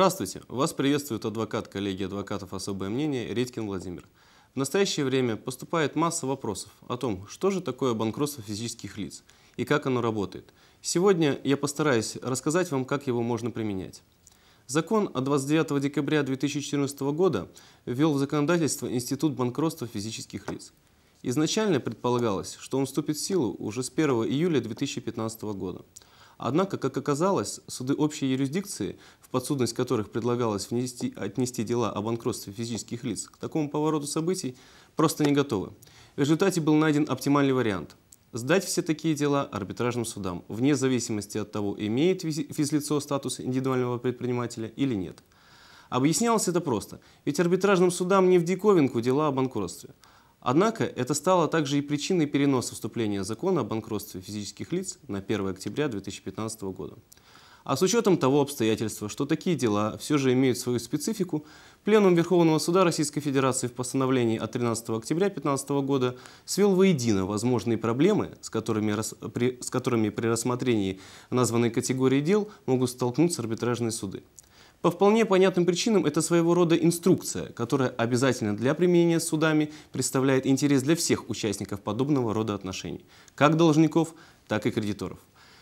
Здравствуйте! Вас приветствует адвокат коллегии адвокатов «Особое мнение» Редькин Владимир. В настоящее время поступает масса вопросов о том, что же такое банкротство физических лиц и как оно работает. Сегодня я постараюсь рассказать вам, как его можно применять. Закон от 29 декабря 2014 года ввел в законодательство Институт банкротства физических лиц. Изначально предполагалось, что он вступит в силу уже с 1 июля 2015 года – Однако, как оказалось, суды общей юрисдикции, в подсудность которых предлагалось внести, отнести дела о банкротстве физических лиц, к такому повороту событий просто не готовы. В результате был найден оптимальный вариант – сдать все такие дела арбитражным судам, вне зависимости от того, имеет физлицо статус индивидуального предпринимателя или нет. Объяснялось это просто, ведь арбитражным судам не в диковинку дела о банкротстве. Однако это стало также и причиной переноса вступления закона о банкротстве физических лиц на 1 октября 2015 года. А с учетом того обстоятельства, что такие дела все же имеют свою специфику, Пленум Верховного Суда Российской Федерации в постановлении от 13 октября 2015 года свел воедино возможные проблемы, с которыми, при, с которыми при рассмотрении названной категории дел могут столкнуться арбитражные суды. По вполне понятным причинам это своего рода инструкция, которая обязательно для применения с судами представляет интерес для всех участников подобного рода отношений, как должников, так и кредиторов.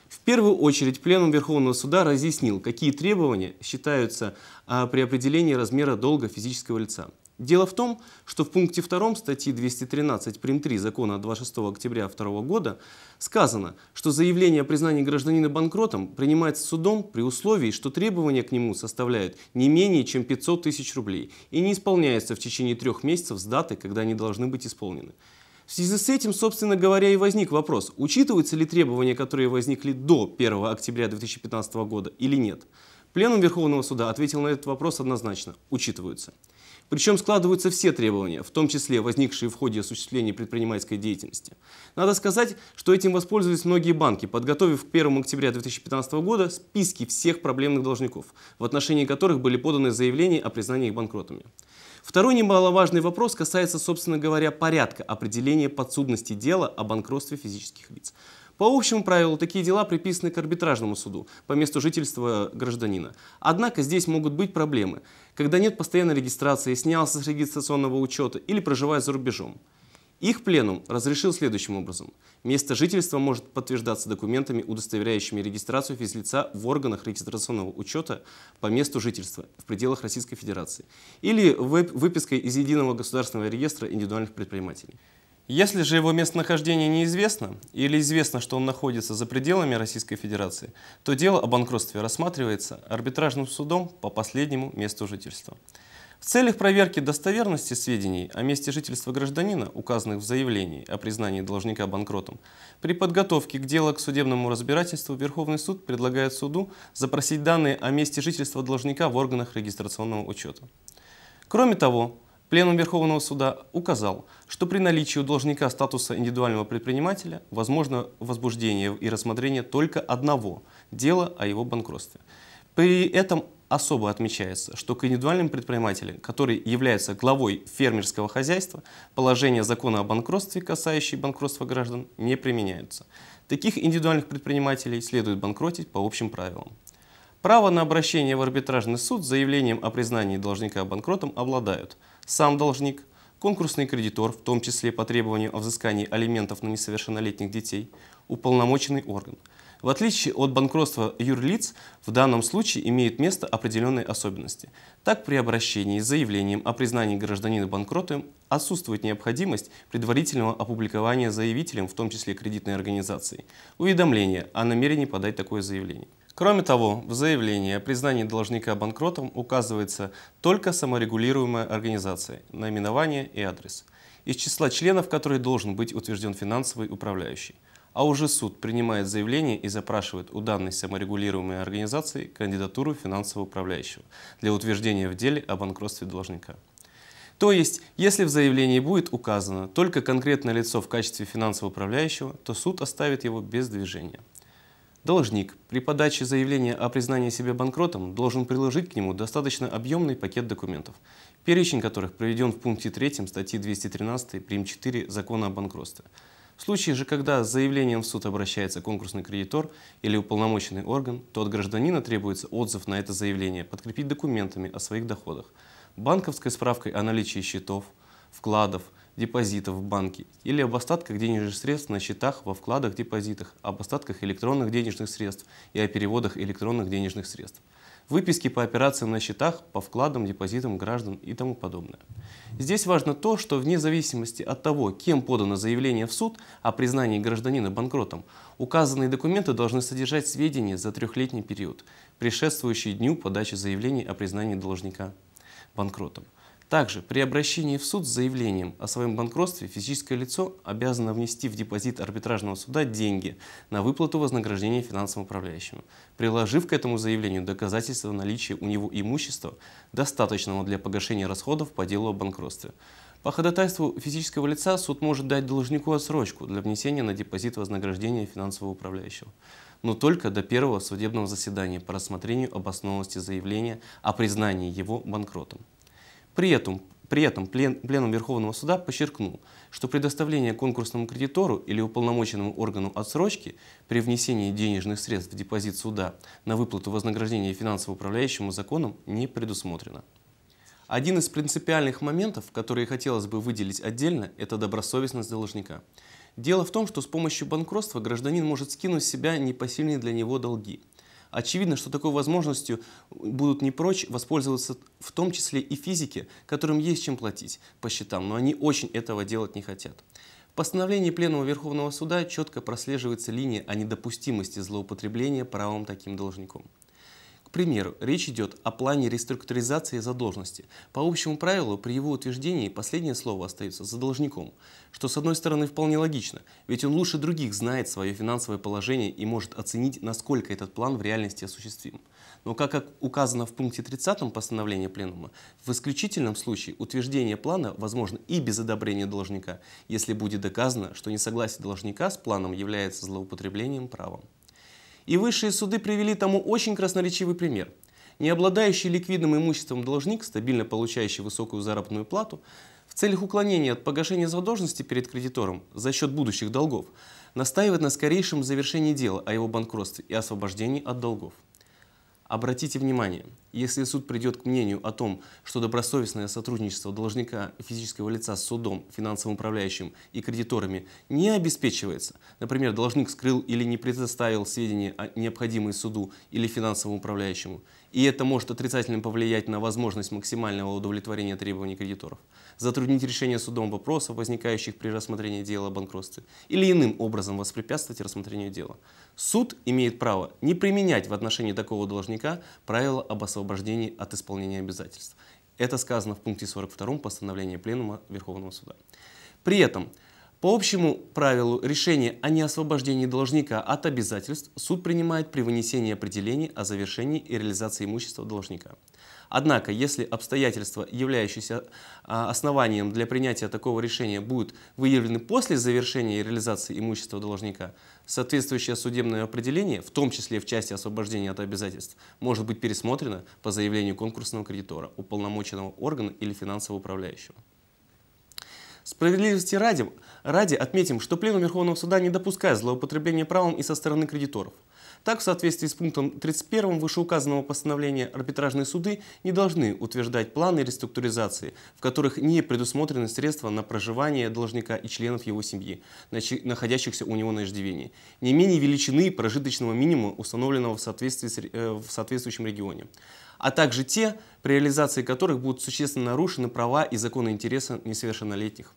В первую очередь Пленум Верховного Суда разъяснил, какие требования считаются а, при определении размера долга физического лица. Дело в том, что в пункте 2 статьи 213 прим. 3 закона от 26 октября 2 года сказано, что заявление о признании гражданина банкротом принимается судом при условии, что требования к нему составляют не менее чем 500 тысяч рублей и не исполняются в течение трех месяцев с даты, когда они должны быть исполнены. В связи с этим, собственно говоря, и возник вопрос, учитываются ли требования, которые возникли до 1 октября 2015 года или нет. Пленум Верховного суда ответил на этот вопрос однозначно – учитываются. Причем складываются все требования, в том числе возникшие в ходе осуществления предпринимательской деятельности. Надо сказать, что этим воспользовались многие банки, подготовив к 1 октября 2015 года списки всех проблемных должников, в отношении которых были поданы заявления о признании их банкротами. Второй немаловажный вопрос касается, собственно говоря, порядка определения подсудности дела о банкротстве физических лиц. По общему правилу, такие дела приписаны к арбитражному суду по месту жительства гражданина. Однако здесь могут быть проблемы, когда нет постоянной регистрации, снялся с регистрационного учета или проживает за рубежом. Их пленум разрешил следующим образом. Место жительства может подтверждаться документами, удостоверяющими регистрацию физлица в органах регистрационного учета по месту жительства в пределах Российской Федерации или выпиской из Единого государственного реестра индивидуальных предпринимателей. Если же его местонахождение неизвестно или известно, что он находится за пределами Российской Федерации, то дело о банкротстве рассматривается арбитражным судом по последнему месту жительства. В целях проверки достоверности сведений о месте жительства гражданина, указанных в заявлении о признании должника банкротом, при подготовке к делу к судебному разбирательству Верховный суд предлагает суду запросить данные о месте жительства должника в органах регистрационного учета. Кроме того, Пленум Верховного суда указал, что при наличии у должника статуса индивидуального предпринимателя возможно возбуждение и рассмотрение только одного дела о его банкротстве. При этом особо отмечается, что к индивидуальным предпринимателям, которые являются главой фермерского хозяйства, положение закона о банкротстве, касающее банкротства граждан, не применяются. Таких индивидуальных предпринимателей следует банкротить по общим правилам. Право на обращение в арбитражный суд с заявлением о признании должника банкротом обладают – сам должник, конкурсный кредитор, в том числе по требованию о взыскании алиментов на несовершеннолетних детей, уполномоченный орган. В отличие от банкротства юрлиц, в данном случае имеют место определенные особенности. Так, при обращении с заявлением о признании гражданина банкротом отсутствует необходимость предварительного опубликования заявителем, в том числе кредитной организацией, уведомления о намерении подать такое заявление. Кроме того, в заявлении о признании должника банкротом указывается только саморегулируемая организация, наименование и адрес, из числа членов которой должен быть утвержден финансовый управляющий. А уже суд принимает заявление и запрашивает у данной саморегулируемой организации кандидатуру финансового управляющего для утверждения в деле о банкротстве должника. То есть, если в заявлении будет указано только конкретное лицо в качестве финансового управляющего, то суд оставит его без движения. Должник при подаче заявления о признании себя банкротом должен приложить к нему достаточно объемный пакет документов, перечень которых приведен в пункте 3 статьи 213 прим. 4 Закона о банкротстве. В случае же, когда с заявлением в суд обращается конкурсный кредитор или уполномоченный орган, то от гражданина требуется отзыв на это заявление, подкрепить документами о своих доходах, банковской справкой о наличии счетов, вкладов – депозитов в банке или об остатках денежных средств на счетах во вкладах депозитах, об остатках электронных денежных средств и о переводах электронных денежных средств, выписки по операциям на счетах, по вкладам, депозитам граждан и тому подобное. Здесь важно то, что вне зависимости от того, кем подано заявление в суд о признании гражданина банкротом, указанные документы должны содержать сведения за трехлетний период, предшествующий дню подачи заявления о признании должника банкротом. Также при обращении в суд с заявлением о своем банкротстве физическое лицо обязано внести в депозит арбитражного суда деньги на выплату вознаграждения финансовому управляющему, приложив к этому заявлению доказательства наличия у него имущества, достаточного для погашения расходов по делу о банкротстве. По ходатайству физического лица суд может дать должнику отсрочку для внесения на депозит вознаграждения финансового управляющего, но только до первого судебного заседания по рассмотрению обоснованности заявления о признании его банкротом. При этом, при этом плен, Пленум Верховного Суда подчеркнул, что предоставление конкурсному кредитору или уполномоченному органу отсрочки при внесении денежных средств в депозит суда на выплату вознаграждения финансово управляющему законом не предусмотрено. Один из принципиальных моментов, которые хотелось бы выделить отдельно, это добросовестность должника. Дело в том, что с помощью банкротства гражданин может скинуть с себя непосильные для него долги. Очевидно, что такой возможностью будут не прочь воспользоваться в том числе и физики, которым есть чем платить по счетам, но они очень этого делать не хотят. В постановлении Пленума Верховного Суда четко прослеживается линия о недопустимости злоупотребления правом таким должником. К примеру, речь идет о плане реструктуризации задолженности. По общему правилу, при его утверждении последнее слово остается за должником, что с одной стороны вполне логично, ведь он лучше других знает свое финансовое положение и может оценить, насколько этот план в реальности осуществим. Но как указано в пункте 30 постановления Пленума, в исключительном случае утверждение плана возможно и без одобрения должника, если будет доказано, что несогласие должника с планом является злоупотреблением правом. И высшие суды привели тому очень красноречивый пример. Не обладающий ликвидным имуществом должник, стабильно получающий высокую заработную плату, в целях уклонения от погашения задолженности перед кредитором за счет будущих долгов, настаивает на скорейшем завершении дела о его банкротстве и освобождении от долгов. Обратите внимание – если суд придет к мнению о том, что добросовестное сотрудничество должника физического лица с судом, финансовым управляющим и кредиторами не обеспечивается, например, должник скрыл или не предоставил сведения, необходимые суду или финансовому управляющему, и это может отрицательно повлиять на возможность максимального удовлетворения требований кредиторов, затруднить решение судом вопросов, возникающих при рассмотрении дела о банкротстве, или иным образом воспрепятствовать рассмотрению дела. Суд имеет право не применять в отношении такого должника правила обоснования освобождении от исполнения обязательств. Это сказано в пункте 42 постановления Пленума Верховного Суда. При этом, по общему правилу, решение о неосвобождении должника от обязательств суд принимает при вынесении определений о завершении и реализации имущества должника – Однако, если обстоятельства, являющиеся а, основанием для принятия такого решения, будут выявлены после завершения реализации имущества должника, соответствующее судебное определение, в том числе в части освобождения от обязательств, может быть пересмотрено по заявлению конкурсного кредитора, уполномоченного органа или финансового управляющего. Справедливости ради, ради отметим, что Пленум Верховного Суда не допускает злоупотребления правом и со стороны кредиторов – так, в соответствии с пунктом 31 вышеуказанного постановления, арбитражные суды не должны утверждать планы реструктуризации, в которых не предусмотрены средства на проживание должника и членов его семьи, находящихся у него на иждивении, не менее величины прожиточного минимума, установленного в, соответствии с, э, в соответствующем регионе а также те, при реализации которых будут существенно нарушены права и законные интересы несовершеннолетних.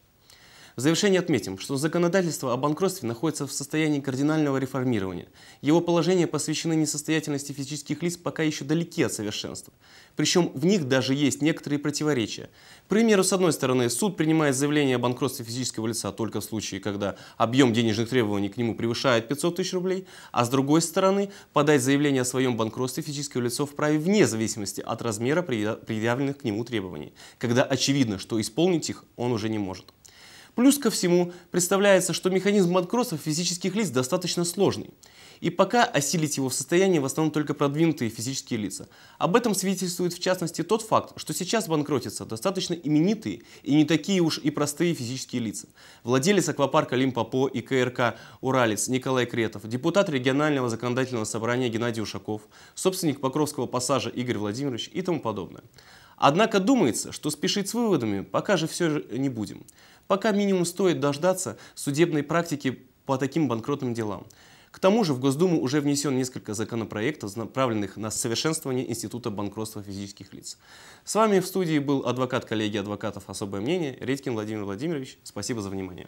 В завершение отметим, что законодательство о банкротстве находится в состоянии кардинального реформирования. Его положения посвящены несостоятельности физических лиц пока еще далеки от совершенства. Причем в них даже есть некоторые противоречия. К примеру, с одной стороны, суд принимает заявление о банкротстве физического лица только в случае, когда объем денежных требований к нему превышает 500 тысяч рублей, а с другой стороны, подать заявление о своем банкротстве физического лица вправе вне зависимости от размера предъявленных к нему требований, когда очевидно, что исполнить их он уже не может. Плюс ко всему, представляется, что механизм откроса физических лиц достаточно сложный. И пока осилить его в состоянии в основном только продвинутые физические лица. Об этом свидетельствует в частности тот факт, что сейчас банкротятся достаточно именитые и не такие уж и простые физические лица. Владелец аквапарка Лимпопо и КРК «Уралец» Николай Кретов, депутат регионального законодательного собрания Геннадий Ушаков, собственник Покровского пассажа Игорь Владимирович и тому подобное. Однако думается, что спешить с выводами пока же все же не будем. Пока минимум стоит дождаться судебной практики по таким банкротным делам. К тому же в Госдуму уже внесен несколько законопроектов, направленных на совершенствование института банкротства физических лиц. С вами в студии был адвокат коллегии адвокатов «Особое мнение» Редькин Владимир Владимирович. Спасибо за внимание.